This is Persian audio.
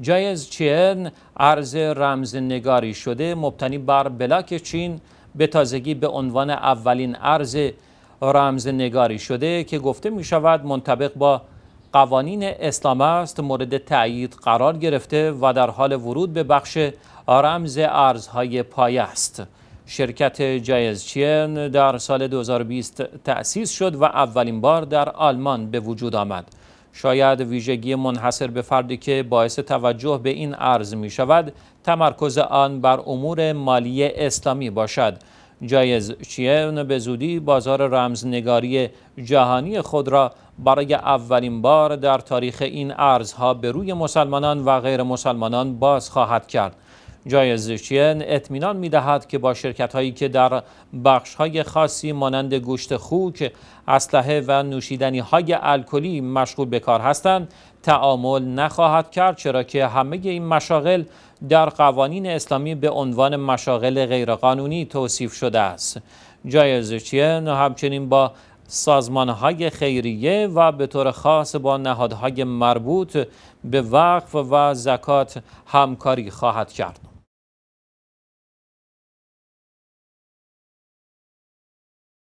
جایز چین ارز رمز نگاری شده مبتنی بر بلاک چین به تازگی به عنوان اولین ارز رمز نگاری شده که گفته می شود منطبق با قوانین اسلام است مورد تایید قرار گرفته و در حال ورود به بخش رمز ارزهای پایه است. شرکت جایز چین در سال 2020 تأسیس شد و اولین بار در آلمان به وجود آمد. شاید ویژگی منحصر به فردی که باعث توجه به این ارز می شود تمرکز آن بر امور مالی اسلامی باشد جایز چین به زودی بازار رمزنگاری جهانی خود را برای اولین بار در تاریخ این ارزها به روی مسلمانان و غیر مسلمانان باز خواهد کرد جایزشین اطمینان می‌دهد که با شرکت هایی که در بخش های خاصی مانند گوشت خوک، اسلحه و نوشیدنی های الکلی مشغول به کار هستند تعامل نخواهد کرد چرا که همه این مشاغل در قوانین اسلامی به عنوان مشاغل غیرقانونی توصیف شده است. جایزشین همچنین با های خیریه و به طور خاص با نهادهای مربوط به وقف و زکات همکاری خواهد کرد.